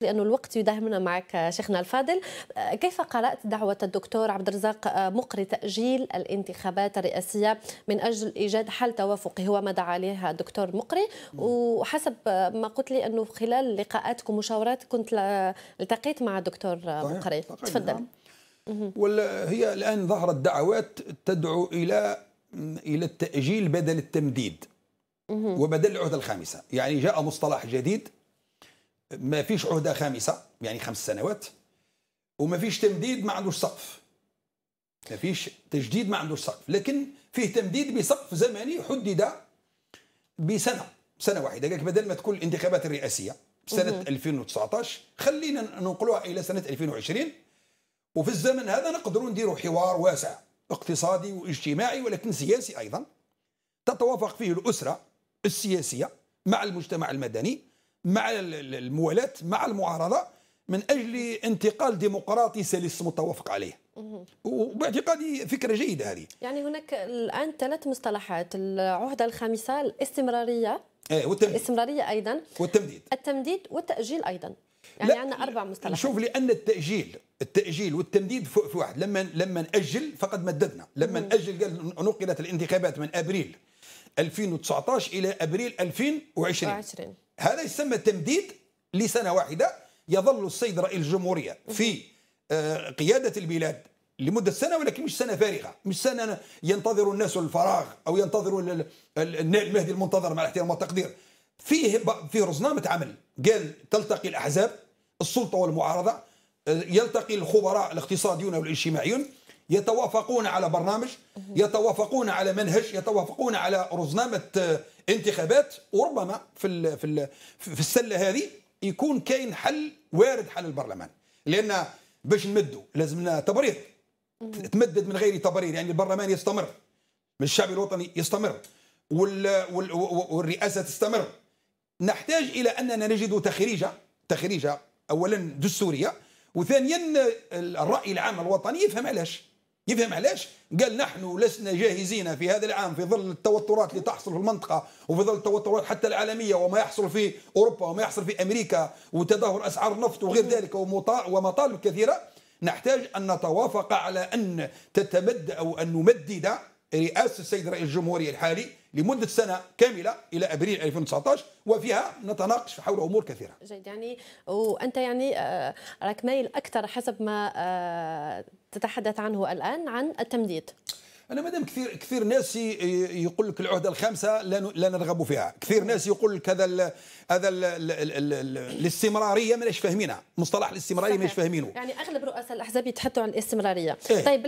لأن الوقت يداهمنا معك شيخنا الفاضل آه، كيف قرأت دعوة الدكتور عبد الرزاق آه، مقري تأجيل الانتخابات الرئاسية من أجل إيجاد حل توافقي هو ما دعا عليه الدكتور مقري وحسب آه، ما قلت لي أنه خلال لقاءاتك ومشاورات كنت التقيت مع الدكتور مقري تفضل نعم. ولا هي الآن ظهرت دعوات تدعو إلى إلى التأجيل بدل التمديد وبدل العهدة الخامسة يعني جاء مصطلح جديد ما فيش عهده خامسه يعني خمس سنوات وما فيش تمديد ما عندوش سقف ما فيش تجديد ما عندوش سقف لكن فيه تمديد بسقف زمني حدد بسنه سنه واحده قال بدل ما تكون الانتخابات الرئاسيه سنه 2019 خلينا ننقلوها الى سنه 2020 وفي الزمن هذا نقدروا نديروا حوار واسع اقتصادي واجتماعي ولكن سياسي ايضا تتوافق فيه الاسره السياسيه مع المجتمع المدني مع الموالاة مع المعارضة من أجل انتقال ديمقراطي سلس متوافق عليه وباعتقادي فكرة جيدة هذه يعني هناك الآن ثلاث مصطلحات العهدة الخامسة الاستمرارية ايه والتمديد الاستمرارية أيضا والتمديد التمديد والتأجيل أيضا يعني عندنا أربع مصطلحات شوف لأن التأجيل التأجيل والتمديد في واحد لما لما نأجل فقد مددنا لما نأجل قال نقلت الانتخابات من أبريل 2019 إلى أبريل 2020 20. هذا يسمى تمديد لسنة واحدة يظل السيد رئيس الجمهورية في آه، قيادة البلاد لمدة سنة ولكن مش سنة فارغة مش سنة ينتظر الناس الفراغ أو ينتظر المهدي المنتظر مع الاحترام والتقدير فيه فيه رزنامة عمل قال تلتقي الأحزاب السلطة والمعارضة آه، يلتقي الخبراء الاقتصاديون والاجتماعيون يتوافقون على برنامج يتوافقون على منهج يتوافقون على رزنامه آه، انتخابات وربما في في في السله هذه يكون كاين حل وارد حل البرلمان لان باش نمدوا لازم تبرير تمدد من غير تبرير يعني البرلمان يستمر الشعب الوطني يستمر والرئاسه تستمر نحتاج الى اننا نجد تخريجه تخريجه اولا دستوريه وثانيا آه، الراي العام الوطني يفهم علاش يفهم علاش؟ قال نحن لسنا جاهزين في هذا العام في ظل التوترات اللي تحصل في المنطقة وفي ظل التوترات حتى العالمية وما يحصل في أوروبا وما يحصل في أمريكا وتدهور أسعار النفط وغير ذلك ومطالب كثيرة نحتاج أن نتوافق على أن تتمد أو أن نمدد رئاسه السيد رئيس الجمهوريه الحالي لمده سنه كامله الى ابريل 2019 وفيها نتناقش حول امور كثيره. جيد يعني وانت يعني آه، راك مايل اكثر حسب ما آه، تتحدث عنه الان عن التمديد. انا مادام كثير كثير ناس يقول لك العهده الخامسه لا لا نرغب فيها، كثير ناس يقول لك هذا هذا الاستمراريه ماناش فاهمينها، مصطلح الاستمراريه ماناش فاهمينه. يعني اغلب رؤساء الاحزاب يتحدثوا عن الاستمراريه. إيه؟ طيب